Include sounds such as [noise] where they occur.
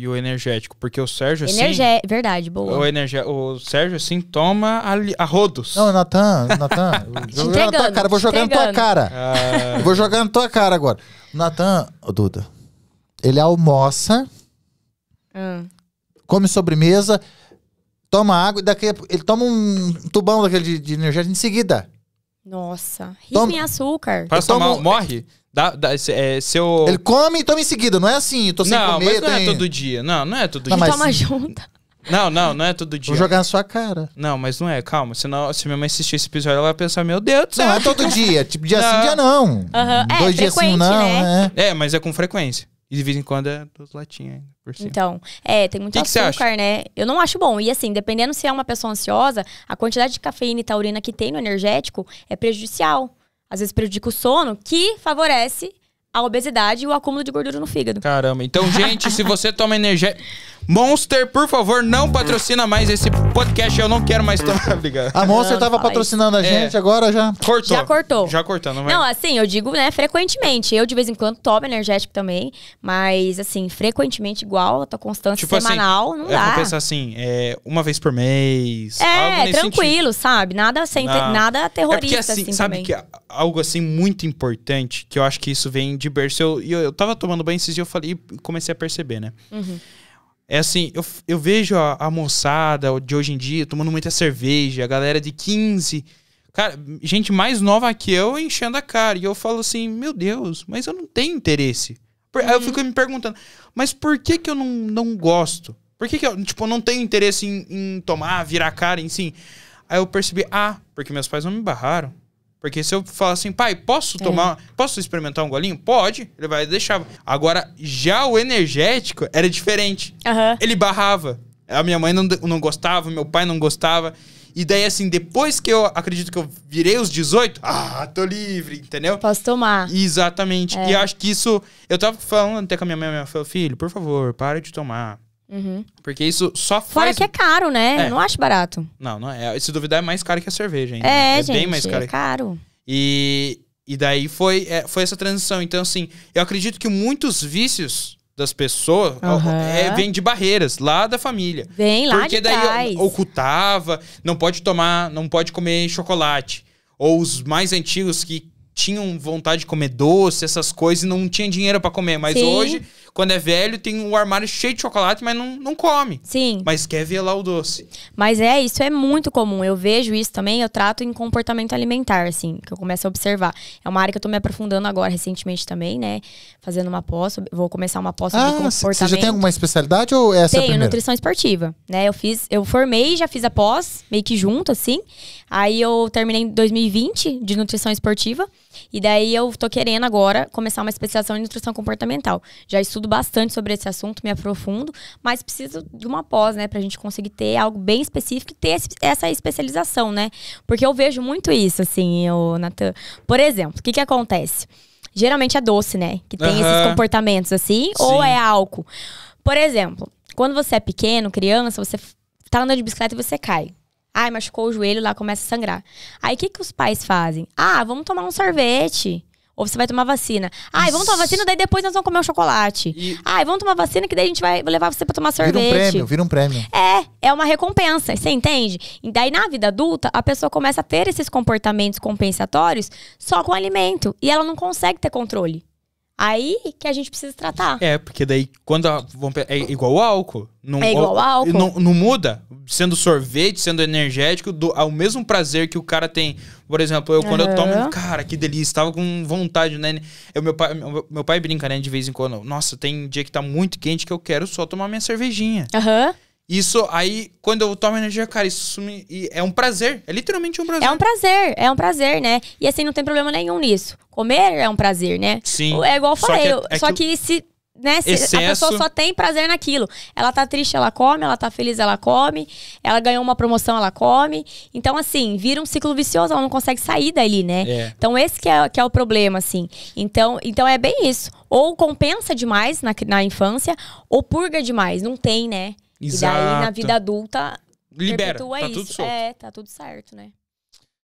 e o energético. Porque o Sérgio, assim... Energe... Verdade, boa. O, energe... o Sérgio, assim, toma a, li... a rodos. Não, Natan, Natan... jogando na tua cara, vou jogar na tua cara. Ah. Vou jogar na tua cara agora. Natan, oh, Duda, ele almoça, hum. come sobremesa, toma água e daqui a... ele toma um tubão daquele de, de energético em seguida. Nossa, rima Toma... em açúcar. para tomar, morre? é, seu... Ele come e toma em seguida, não é assim, eu tô sem não, comer. Não, não é tem... é todo dia. Não, não é todo não, dia. Mas... Toma junto. Não, não, não é todo dia. Vou jogar na sua cara. Não, mas não é, calma. Senão, se minha mãe assistir esse episódio, ela vai pensar, meu Deus do céu. Não é todo dia. [laughs] Tipo, dia não. sim, dia não. Uhum. Dois é, dias sim, não. Né? É. é, mas é com frequência. E de vez em quando é duas latinhas por cima. Então, é, tem muito que açúcar, que né? Eu não acho bom. E assim, dependendo se é uma pessoa ansiosa, a quantidade de cafeína e taurina que tem no energético é prejudicial às vezes prejudica o sono, que favorece a obesidade e o acúmulo de gordura no fígado. Caramba. Então, gente, se você toma energia. Monster, por favor, não patrocina mais esse podcast. Eu não quero mais tomar. Obrigado. [laughs] A Monster não, não patrocinando isso. a é. gente, é. agora já. Cortou. Já cortou. Já cortou, não vai. Não, assim, eu digo, né, frequentemente. Eu, de vez em quando, tomo energético também. Mas, assim, frequentemente, igual a tua constância tipo assim, semanal, assim, não é, dá. Eu pensar assim, é, uma vez por mês. É, tranquilo, sentido. sabe? Nada, sem, nada terrorista. É porque, assim, assim sabe também. que algo assim muito importante, que eu acho que isso vem de berço. Eu, eu, eu tava tomando banho esses dias eu falei, e comecei a perceber, né? Uhum. É assim, eu, eu vejo a, a, moçada de hoje em dia tomando muita cerveja, a galera de 15. Cara, gente mais nova que eu enchendo a cara. E eu falo assim, meu Deus, mas eu não tenho interesse. uhum. Aí eu uhum. fico me perguntando, mas por que que eu não, não gosto? Por que, que eu, tipo, não tenho interesse em, em tomar, virar cara, em sim? Aí eu percebi, ah, porque meus pais não me barraram. Porque se eu falar assim, pai, posso é. tomar, posso experimentar um golinho? Pode, ele vai deixar. Agora, já o energético era diferente. Uhum. Ele barrava. A minha mãe não, não gostava, meu pai não gostava. E daí, assim, depois que eu acredito que eu virei os 18, ah, tô livre, entendeu? Posso tomar. Exatamente. É. E acho que isso. Eu tava falando até com a minha mãe, eu falei filho, por favor, para de tomar. Uhum. Porque isso só faz. Fora que é caro, né? É. Eu não acho barato. Não, não é. Se duvidar, é mais caro que a cerveja, ainda. É, é gente, bem mais caro. É caro. E, e daí foi, é, foi essa transição. Então, assim, eu acredito que muitos vícios das pessoas uhum. é, vem de barreiras lá da família. Vem lá Porque de daí trás. ocultava, não pode tomar, não pode comer chocolate. Ou os mais antigos que tinham vontade de comer doce, essas coisas, e não tinha dinheiro para comer. Mas Sim. hoje, quando é velho, tem o um armário cheio de chocolate, mas não, não come. Sim. Mas quer ver lá o doce. Mas é, isso é muito comum. Eu vejo isso também, eu trato em comportamento alimentar, assim, que eu começo a observar. É uma área que eu tô me aprofundando agora, recentemente também, né? Fazendo uma pós, vou começar uma pós ah, de comportamento. Você já tem alguma especialidade ou essa é Tenho, é Tenho, nutrição esportiva, né? Eu fiz, eu formei, já fiz a pós, meio que junto, assim. Aí eu terminei em 2020 de nutrição esportiva. E daí eu tô querendo agora começar uma especialização em nutrição comportamental. Já estudo bastante sobre esse assunto, me aprofundo, mas preciso de uma pós, né, pra gente conseguir ter algo bem específico e ter esse, essa especialização, né? Porque eu vejo muito isso, assim, o Natan. Por exemplo, o que que acontece? Geralmente é doce, né? Que tem uhum. esses comportamentos assim, Sim. ou é álcool. Por exemplo, quando você é pequeno, criança, você tá andando de bicicleta e você cai. Ai, machucou o joelho, lá começa a sangrar. Aí o que, que os pais fazem? Ah, vamos tomar um sorvete. Ou você vai tomar vacina. Ai, vamos tomar vacina, daí depois nós vamos comer um chocolate. E... Ai, vamos tomar vacina, que daí a gente vai levar você pra tomar sorvete. Vira um prêmio, vira um prêmio. É, é uma recompensa, você entende? E daí na vida adulta, a pessoa começa a ter esses comportamentos compensatórios só com alimento. E ela não consegue ter controle. Aí que a gente precisa tratar. É, porque daí quando. A, é igual o álcool. Não, é igual o álcool. Não, não, muda. Sendo sorvete, sendo energético, do, ao mesmo prazer que o cara tem. Por exemplo, eu quando uhum. eu tomo. Cara, que delícia. Tava com vontade, né? Eu, meu, pai, meu, meu pai brinca, né? De vez em quando. Nossa, tem dia que tá muito quente que eu quero só tomar minha cervejinha. Aham. Uhum. Isso aí, quando eu tomo energia, cara, isso é um prazer. É literalmente um prazer. É um prazer, é um prazer, né? E assim, não tem problema nenhum nisso. Comer é um prazer, né? Sim. É igual eu falei, só que, é, é só que, que se né? Se Excesso. A pessoa só tem prazer naquilo. Ela tá triste, ela come, ela tá feliz, ela come, ela ganhou uma promoção, ela come. Então, assim, vira um ciclo vicioso, ela não consegue sair dali, né? É. Então, esse que é, que é o problema, assim. Então, então é bem isso. Ou compensa demais na, na infância, ou purga demais. Não tem, né? Exato. E daí, na vida adulta, Libera, tá isso. tudo solto. É, tá tudo certo, né?